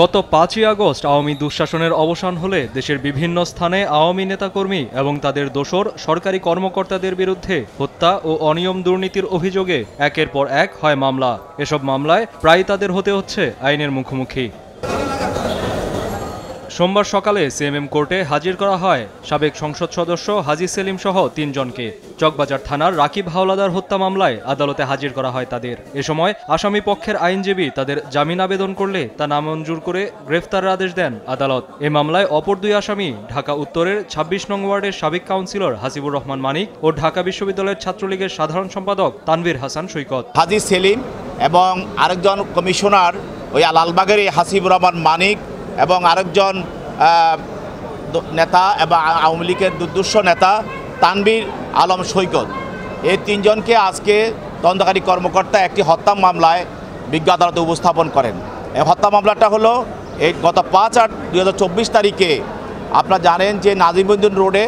গত পাঁচই আগস্ট আওয়ামী দুঃশাসনের অবসান হলে দেশের বিভিন্ন স্থানে আওয়ামী নেতাকর্মী এবং তাদের দোসর সরকারি কর্মকর্তাদের বিরুদ্ধে হত্যা ও অনিয়ম দুর্নীতির অভিযোগে একের পর এক হয় মামলা এসব মামলায় প্রায় তাদের হতে হচ্ছে আইনের মুখোমুখি সোমবার সকালে সিএমএম কোর্টে হাজির করা হয় সাবেক সংসদ সদস্য হাজি সেলিম সহ তিনজনকে চকবাজার থানার রাকিব হাওলাদার হত্যা মামলায় আদালতে হাজির করা হয় তাদের এ সময় আসামি পক্ষের আইনজীবী তাদের জামিন আবেদন করলে তা নামঞ্জুর করে গ্রেফতারের আদেশ দেন আদালত এ মামলায় অপর দুই আসামি ঢাকা উত্তরের ছাব্বিশ নং ওয়ার্ডের সাবেক কাউন্সিলর হাসিবুর রহমান মানিক ও ঢাকা বিশ্ববিদ্যালয়ের ছাত্রলীগের সাধারণ সম্পাদক তানভীর হাসান সৈকত হাজি সেলিম এবং আরেকজন কমিশনার ওই আলালবাগের হাসিবুর রহমান মানিক এবং আরেকজন নেতা এবং আওয়ামী লীগের দুর্দুষ্য নেতা তানবির আলম সৈকত এই তিনজনকে আজকে তদন্তকারী কর্মকর্তা একটি হত্যা মামলায় বিজ্ঞ আদালতে উপস্থাপন করেন এই হত্যা মামলাটা হলো এই গত পাঁচ আট চব্বিশ তারিখে আপনারা জানেন যে নাজিমুদ্দিন রোডে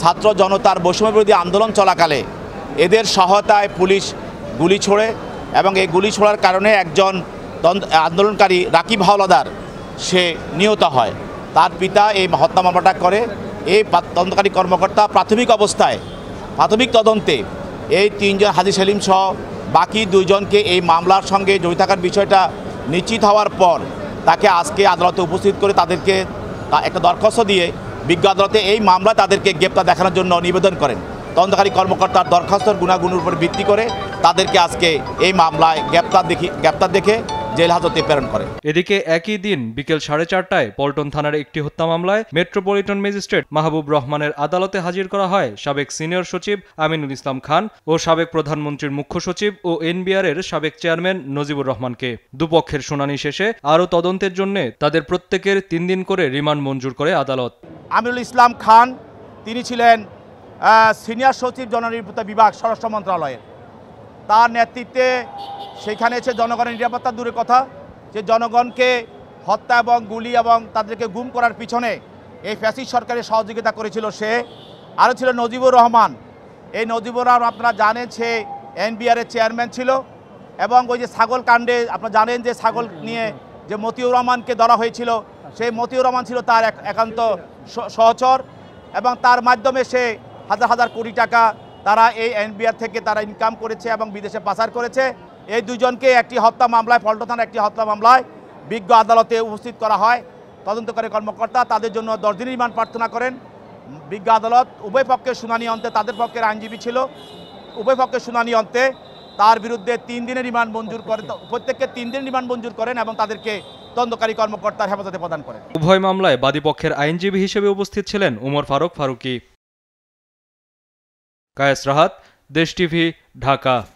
ছাত্র জনতার বৈষম্য বিরোধী আন্দোলন চলাকালে এদের সহায়তায় পুলিশ গুলি ছোড়ে এবং এই গুলি ছোড়ার কারণে একজন আন্দোলনকারী রাকিব হাওলাদার সে নিহত হয় তার পিতা এই হত্যা মামলাটা করে এই তদন্তকারী কর্মকর্তা প্রাথমিক অবস্থায় প্রাথমিক তদন্তে এই তিনজন হাজি সেলিম সহ বাকি দুইজনকে এই মামলার সঙ্গে জড়িত থাকার বিষয়টা নিশ্চিত হওয়ার পর তাকে আজকে আদালতে উপস্থিত করে তাদেরকে একটা দরখাস্ত দিয়ে বিজ্ঞ আদালতে এই মামলা তাদেরকে গ্রেপ্তার দেখানোর জন্য নিবেদন করেন তদন্তকারী কর্মকর্তার দরখাস্তর গুণাগুণের উপর ভিত্তি করে তাদেরকে আজকে এই মামলায় গ্রেপ্তার দেখি গ্রেপ্তার দেখে জেল হাজতে প্রেরণ করে এদিকে একই দিন বিকেল সাড়ে চারটায় পল্টন থানার একটি হত্যা মামলায় মেট্রোপলিটন ম্যাজিস্ট্রেট মাহবুব রহমানের আদালতে হাজির করা হয় সাবেক সিনিয়র সচিব আমিনুল ইসলাম খান ও সাবেক প্রধানমন্ত্রীর মুখ্য সচিব ও এনবিআর এর সাবেক চেয়ারম্যান নজিবুর রহমানকে দুপক্ষের শুনানি শেষে আরও তদন্তের জন্য তাদের প্রত্যেকের তিন দিন করে রিমান্ড মঞ্জুর করে আদালত আমিরুল ইসলাম খান তিনি ছিলেন সিনিয়র সচিব জননিরাপত্তা বিভাগ স্বরাষ্ট্র মন্ত্রণালয়ের তার নেতৃত্বে সেখানে এসে জনগণের নিরাপত্তা দূরের কথা যে জনগণকে হত্যা এবং গুলি এবং তাদেরকে গুম করার পিছনে এই ফ্যাসিস সরকারের সহযোগিতা করেছিল সে আরও ছিল নজিবুর রহমান এই নজিবুর রহমান আপনারা জানেন সে এনবিআরের চেয়ারম্যান ছিল এবং ওই যে ছাগল কাণ্ডে আপনারা জানেন যে ছাগল নিয়ে যে মতিউর রহমানকে ধরা হয়েছিল সেই মতিউর রহমান ছিল তার একান্ত সহচর এবং তার মাধ্যমে সে হাজার হাজার কোটি টাকা তারা এই এনবিআর থেকে তারা ইনকাম করেছে এবং বিদেশে পাচার করেছে এই দুজনকে একটি হত্যা মামলায় পল্টন থানার একটি হত্যা মামলায় বিজ্ঞ আদালতে উপস্থিত করা হয় তদন্তকারী কর্মকর্তা তাদের জন্য দশ দিন রিমান্ড প্রার্থনা করেন বিজ্ঞ আদালত উভয় পক্ষের শুনানি অন্তে তাদের পক্ষের আইনজীবী ছিল উভয় পক্ষের শুনানি অন্তে তার বিরুদ্ধে তিন দিনের রিমান্ড মঞ্জুর করেন প্রত্যেককে তিন দিন রিমান্ড মঞ্জুর করেন এবং তাদেরকে তদন্তকারী কর্মকর্তার হেফাজতে প্রদান করেন উভয় মামলায় বাদীপক্ষের আইনজীবী হিসেবে উপস্থিত ছিলেন উমর ফারুক ফারুকি कायस राहत देश टी ढाका